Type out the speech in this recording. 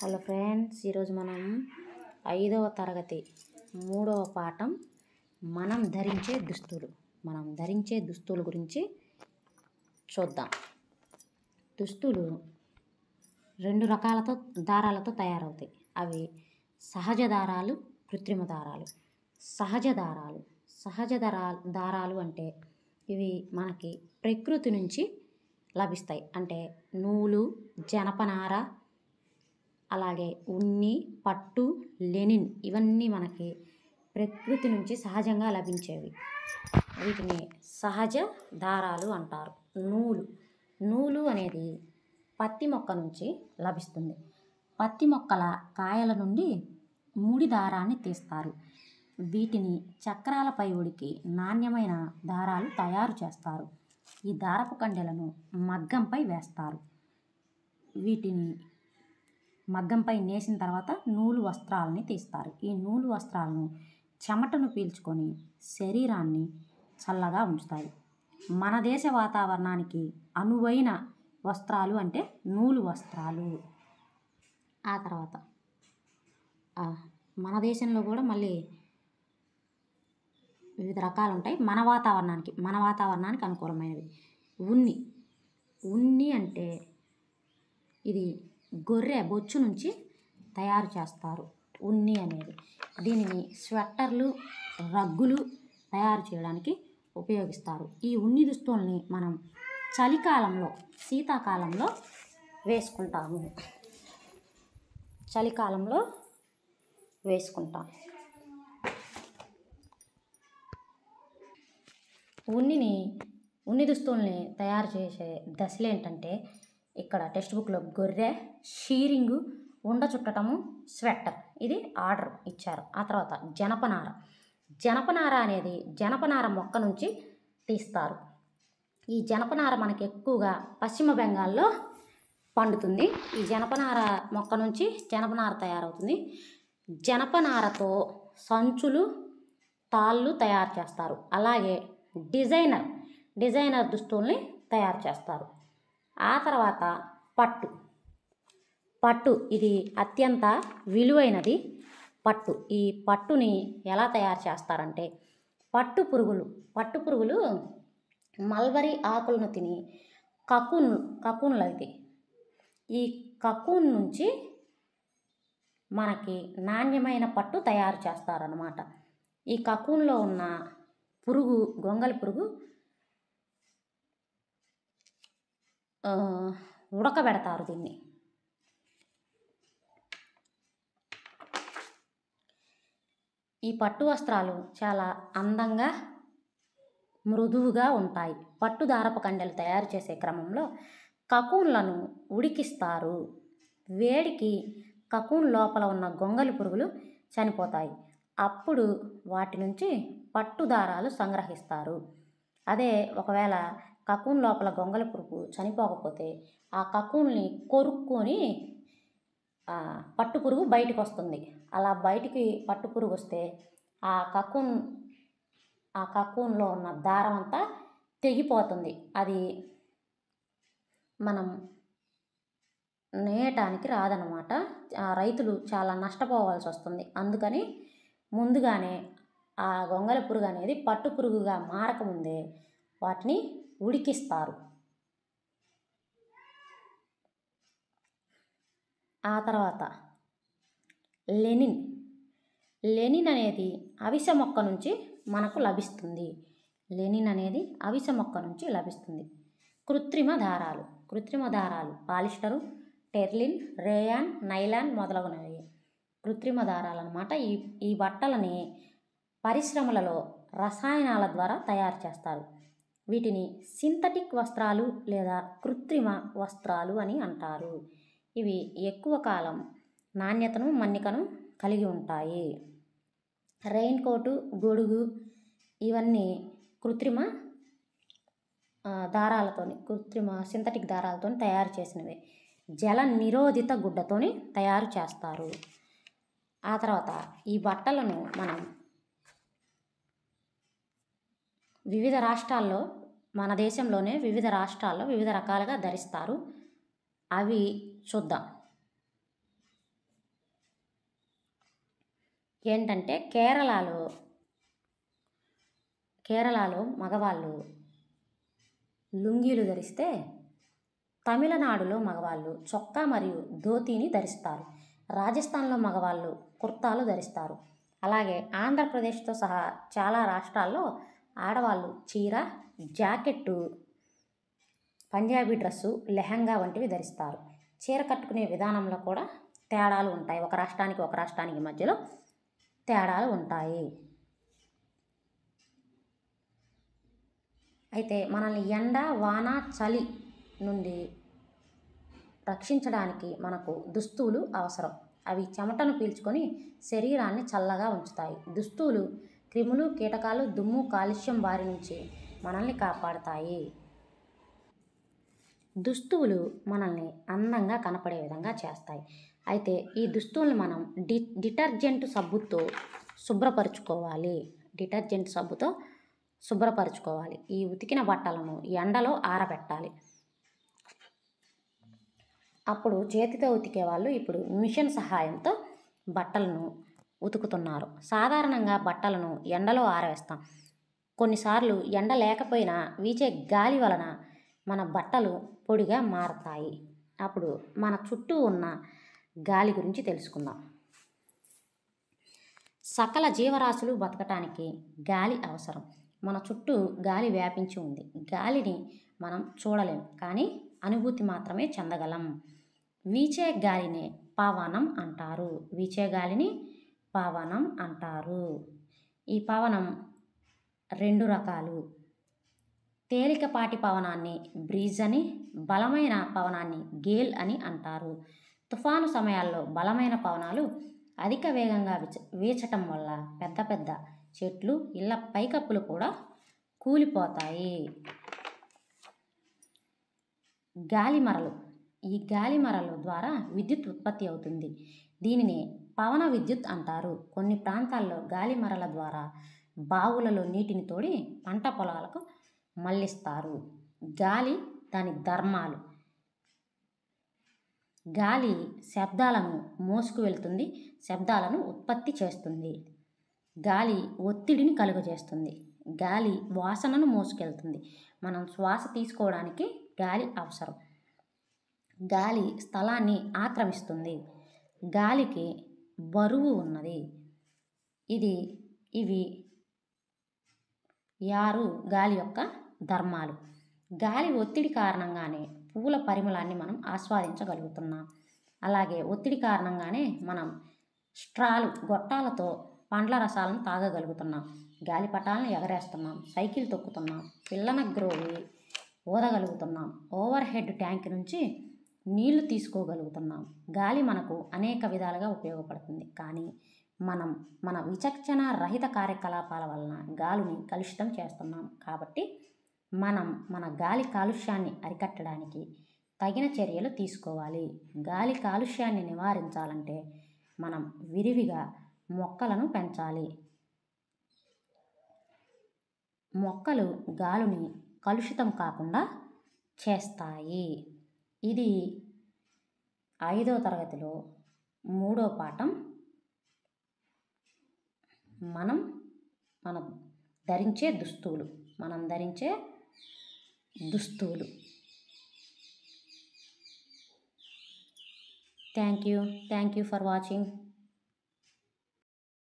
hello friends ఈరోజు మనం ఐదవ తరగతి మూడవ పాఠం మనం ధరించే దుస్తులు మనం ధరించే దుస్తుల గురించి చూద్దాం దుస్తులు రెండు రకాలతో దారాలతో తయారవుతాయి అవి సహజ దారాలు కృత్రిమ దారాలు సహజ దారాలు సహజ దారా దారాలు అంటే ఇవి మనకి ప్రకృతి నుంచి లభిస్తాయి అంటే నూలు జనపనార అలాగే ఉన్ని పట్టు లెనిన్ ఇవన్నీ మనకి ప్రకృతి నుంచి సహజంగా లభించేవి వీటిని సహజ దారాలు అంటారు నూలు నూలు అనేది పత్తి మొక్క నుంచి లభిస్తుంది పత్తి మొక్కల కాయల నుండి ముడి దారాన్ని తీస్తారు వీటిని చక్రాలపై ఉడికి నాణ్యమైన దారాలు తయారు చేస్తారు ఈ దారపు కండెలను మగ్గంపై వేస్తారు వీటిని మగ్గంపై నేసిన తర్వాత నూలు వస్త్రాలని తీస్తారు ఈ నూలు వస్త్రాలను చెమటను పీల్చుకొని శరీరాన్ని చల్లగా ఉంచుతాయి మన దేశ వాతావరణానికి అనువైన వస్త్రాలు అంటే నూలు వస్త్రాలు ఆ తర్వాత మన దేశంలో కూడా మళ్ళీ వివిధ రకాలు ఉంటాయి మన వాతావరణానికి మన వాతావరణానికి అనుకూలమైనవి ఉన్ని ఉన్ని అంటే ఇది గొర్రె బొచ్చు నుంచి తయారు చేస్తారు ఉన్ని అనేది దీనిని స్వెట్టర్లు రగ్గులు తయారు చేయడానికి ఉపయోగిస్తారు ఈ ఉన్ని దుస్తుల్ని మనం చలికాలంలో శీతాకాలంలో వేసుకుంటాము చలికాలంలో వేసుకుంటాం ఉన్నిని ఉన్ని దుస్తుల్ని తయారు చేసే దశలు ఏంటంటే ఇక్కడ టెక్స్ట్ బుక్లో గొర్రె షీరింగు ఉండ చుట్టటము స్వెట్టర్ ఇది ఆర్డర్ ఇచ్చారు ఆ తర్వాత జనపనార జనపనార అనేది జనపనార మొక్క నుంచి తీస్తారు ఈ జనపనార మనకి ఎక్కువగా పశ్చిమ బెంగాల్లో పండుతుంది ఈ జనపనార మొక్క నుంచి జనపనార తయారవుతుంది జనపనారతో సంచులు తాళ్ళు తయారు చేస్తారు అలాగే డిజైనర్ డిజైనర్ దుస్తుల్ని తయారు చేస్తారు ఆ తర్వాత పట్టు పట్టు ఇది అత్యంత విలువైనది పట్టు ఈ పట్టుని ఎలా తయారు చేస్తారంటే పట్టు పురుగులు పట్టు పురుగులు మల్బరీ ఆకులను తిని కకూన్ కకూన్లు అయితే ఈ కకూన్ నుంచి మనకి నాణ్యమైన పట్టు తయారు చేస్తారనమాట ఈ కకూన్లో ఉన్న పురుగు గొంగలి పురుగు ఉడకబెడతారు దీన్ని ఈ పట్టు వస్త్రాలు చాలా అందంగా మృదువుగా ఉంటాయి పట్టు దారపు కండెలు తయారు చేసే క్రమంలో కకూన్లను ఉడికిస్తారు వేడికి కకూన్ లోపల ఉన్న గొంగలి పురుగులు చనిపోతాయి అప్పుడు వాటి నుంచి పట్టుదారాలు సంగ్రహిస్తారు అదే ఒకవేళ కకూన్ లోపల గొంగల పురుగు చనిపోకపోతే ఆ కకూన్ని కొరుక్కొని పట్టు పురుగు బయటకు వస్తుంది అలా బయటికి పట్టు పురుగు వస్తే ఆ కకూన్ ఆ కకూన్లో ఉన్న దారం అంతా తెగిపోతుంది అది మనం నేయటానికి రాదనమాట రైతులు చాలా నష్టపోవాల్సి వస్తుంది అందుకని ముందుగానే ఆ గొంగల పురుగు అనేది పట్టు పురుగుగా మారకముందే వాటిని ఉడికిస్తారు ఆ తర్వాత లెనిన్ లెనిన్ అనేది అవిసె మొక్క నుంచి మనకు లభిస్తుంది లెనిన్ అనేది అవిసె మొక్క నుంచి లభిస్తుంది కృత్రిమ దారాలు కృత్రిమ దారాలు పాలిస్టరు టెర్లిన్ రేయాన్ నైలాన్ మొదలగునవి కృత్రిమ దారాలు అనమాట ఈ ఈ బట్టలని పరిశ్రమలలో రసాయనాల ద్వారా తయారు చేస్తారు వీటిని సింథటిక్ వస్త్రాలు లేదా కృత్రిమ వస్త్రాలు అని అంటారు ఇవి ఎక్కువ కాలం నాణ్యతను మన్నికను కలిగి ఉంటాయి రెయిన్ కోటు గొడుగు ఇవన్నీ కృత్రిమ దారాలతోని కృత్రిమ సింథటిక్ దారాలతో తయారు చేసినవి జల నిరోధిత గుడ్డతోని తయారు చేస్తారు ఆ తర్వాత ఈ బట్టలను మనం వివిధ రాష్ట్రాల్లో మన దేశంలోనే వివిధ రాష్ట్రాల్లో వివిధ రకాలుగా ధరిస్తారు అవి చూద్దాం ఏంటంటే కేరళలో కేరళలో మగవాళ్ళు లుంగీలు ధరిస్తే తమిళనాడులో మగవాళ్ళు చొక్కా మరియు ధోతీని ధరిస్తారు రాజస్థాన్లో మగవాళ్ళు కుర్తాలు ధరిస్తారు అలాగే ఆంధ్రప్రదేశ్తో సహా చాలా రాష్ట్రాల్లో ఆడవాళ్ళు చీర జాకెట్టు పంజాబీ డ్రెస్సు లెహంగా వంటివి ధరిస్తారు చీర కట్టుకునే విధానంలో కూడా తేడాలు ఉంటాయి ఒక రాష్ట్రానికి ఒక రాష్ట్రానికి మధ్యలో తేడాలు ఉంటాయి అయితే మనల్ని ఎండ వాన చలి నుండి రక్షించడానికి మనకు దుస్తువులు అవసరం అవి చెమటను పీల్చుకొని శరీరాన్ని చల్లగా ఉంచుతాయి దుస్తువులు క్రిములు కీటకాలు దుమ్ము కాలుష్యం వారి నుంచి మనల్ని కాపాడతాయి దుస్తువులు మనల్ని అందంగా కనపడే విధంగా చేస్తాయి అయితే ఈ దుస్తువులను మనం డి డిటర్జెంట్ సబ్బుతో శుభ్రపరచుకోవాలి డిటర్జెంట్ సబ్బుతో శుభ్రపరచుకోవాలి ఈ ఉతికిన బట్టలను ఎండలో ఆరబెట్టాలి అప్పుడు చేతితో ఉతికే వాళ్ళు ఇప్పుడు మిషన్ సహాయంతో బట్టలను ఉతుకుతున్నారు సాధారణంగా బట్టలను ఎండలో ఆరవేస్తాం కొన్నిసార్లు ఎండ లేకపోయినా వీచే గాలి వలన మన బట్టలు పొడిగా మారతాయి అప్పుడు మన చుట్టూ ఉన్న గాలి గురించి తెలుసుకుందాం సకల జీవరాశులు బతకటానికి గాలి అవసరం మన చుట్టూ గాలి వ్యాపించి ఉంది గాలిని మనం చూడలేం కానీ అనుభూతి మాత్రమే చెందగలం వీచే గాలినే పావానం అంటారు వీచే గాలిని పావనం అంటారు ఈ పవనం రెండు రకాలు తేలికపాటి పవనాన్ని బ్రీజ్ అని బలమైన పవనాన్ని గేల్ అని అంటారు తుఫాను సమయాల్లో బలమైన పవనాలు అధిక వేగంగా విచ వీచటం వల్ల పెద్ద పెద్ద చెట్లు ఇళ్ళ పైకప్పులు కూడా కూలిపోతాయి గాలిమరలు ఈ గాలిమరల ద్వారా విద్యుత్ ఉత్పత్తి అవుతుంది దీనిని పవన విద్యుత్ అంటారు కొన్ని ప్రాంతాల్లో గాలి మరల ద్వారా బావులలో నీటిని తోడి పంట పొలాలకు మళ్ళిస్తారు గాలి దాని ధర్మాలు గాలి శబ్దాలను మోసుకు వెళ్తుంది శబ్దాలను ఉత్పత్తి చేస్తుంది గాలి ఒత్తిడిని కలుగజేస్తుంది గాలి వాసనను మోసుకెళ్తుంది మనం శ్వాస తీసుకోవడానికి గాలి అవసరం గాలి స్థలాన్ని ఆక్రమిస్తుంది గాలికి బరువు ఉన్నది ఇది ఇవి యారు గాలి యొక్క ధర్మాలు గాలి ఒత్తిడి కారణంగానే పువ్వుల పరిమళాన్ని మనం ఆస్వాదించగలుగుతున్నాం అలాగే ఒత్తిడి కారణంగానే మనం స్ట్రాలు గొట్టాలతో పండ్ల రసాలను తాగగలుగుతున్నాం గాలిపటాలను ఎగరేస్తున్నాం సైకిల్ తొక్కుతున్నాం పిల్లన గ్రోవి ఊదగలుగుతున్నాం ఓవర్ హెడ్ ట్యాంక్ నుంచి నీళ్లు తీసుకోగలుగుతున్నాం గాలి మనకు అనేక విధాలుగా ఉపయోగపడుతుంది కానీ మనం మన విచక్షణ రహిత కార్యకలాపాల వలన గాలిని కలుషితం చేస్తున్నాం కాబట్టి మనం మన గాలి కాలుష్యాన్ని అరికట్టడానికి తగిన చర్యలు తీసుకోవాలి గాలి కాలుష్యాన్ని నివారించాలంటే మనం విరివిగా మొక్కలను పెంచాలి మొక్కలు గాలిని కలుషితం కాకుండా చేస్తాయి ఇది ఐదో తరగతిలో మూడో పాఠం మనం మన ధరించే దుస్తువులు మనం ధరించే దుస్తువులు thank you thank you for watching